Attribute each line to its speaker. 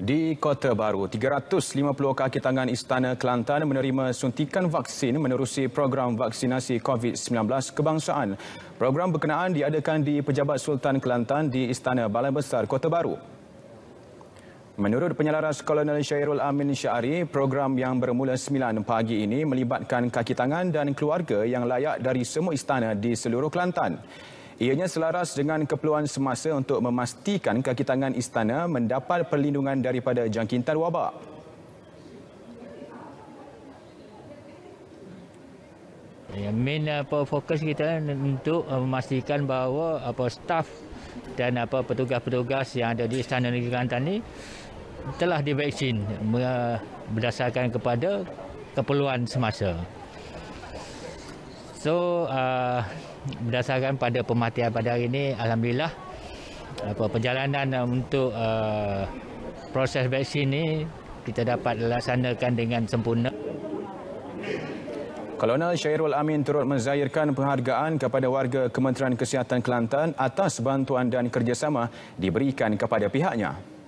Speaker 1: Di Kota Baru, 350 kaki tangan Istana Kelantan menerima suntikan vaksin menerusi program vaksinasi COVID-19 kebangsaan. Program berkenaan diadakan di Pejabat Sultan Kelantan di Istana Balai Besar Kota Baru. Menurut penyelaras Kolonel Syairul Amin Syari, program yang bermula 9 pagi ini melibatkan kaki tangan dan keluarga yang layak dari semua istana di seluruh Kelantan. Ianya selaras dengan keperluan semasa untuk memastikan kaki tangan istana mendapat perlindungan daripada jangkitan wabak.
Speaker 2: Yang main apa fokus kita untuk uh, memastikan bahawa apa staf dan apa petugas-petugas yang ada di Istana Negeri Kelantan ini telah divaksin berdasarkan kepada keperluan semasa. So uh, berdasarkan pada pematian pada hari ini alhamdulillah apa perjalanan uh, untuk uh, proses vaksin ini kita dapat laksanakan dengan sempurna.
Speaker 1: Kolonel Syairul Amin turut menzahirkan penghargaan kepada warga Kementerian Kesihatan Kelantan atas bantuan dan kerjasama diberikan kepada pihaknya.